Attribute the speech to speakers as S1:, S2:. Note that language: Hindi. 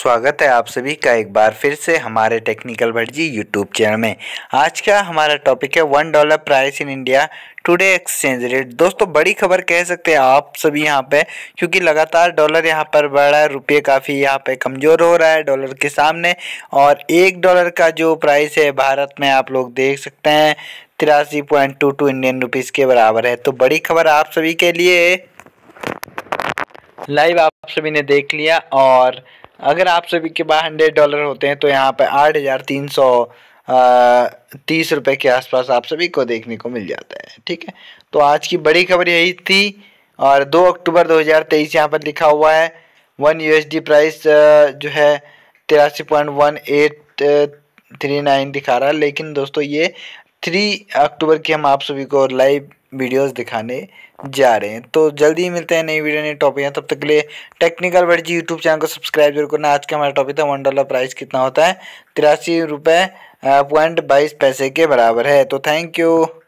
S1: स्वागत है आप सभी का एक बार फिर से हमारे टेक्निकल भटजी यूट्यूब चैनल में आज का हमारा टॉपिक है one dollar price in India today exchange rate दोस्तों बड़ी खबर कह सकते हैं आप सभी यहाँ पे क्योंकि लगातार डॉलर यहाँ पर बढ़ रहा है रुपये काफ़ी यहाँ पे कमज़ोर हो रहा है डॉलर के सामने और एक डॉलर का जो प्राइस है भारत में आप लोग देख सकते हैं तिरासी point two two Indian rupees के बराबर है तो बड़ी खबर आप सभी के लिए लाइव आप सभी ने देख लिया और अगर आप सभी के पास हंड्रेड डॉलर होते हैं तो यहाँ पर आठ हज़ार तीन सौ तीस रुपये के आसपास आप सभी को देखने को मिल जाता है ठीक है तो आज की बड़ी खबर यही थी और दो अक्टूबर 2023 यहाँ पर लिखा हुआ है वन यू प्राइस जो है तिरासी point one eight three nine दिखा रहा है लेकिन दोस्तों ये थ्री अक्टूबर की हम आप सभी को लाइव वीडियोस दिखाने जा रहे हैं तो जल्दी ही मिलते हैं नई वीडियो नई टॉपिक हैं तब तक के लिए technical word ji YouTube channel को सब्सक्राइब जरूर करना आज का हमारा टॉपिक था वन डॉलर प्राइस कितना होता है तिरासी रुपये पॉइंट बाईस पैसे के बराबर है तो थैंक यू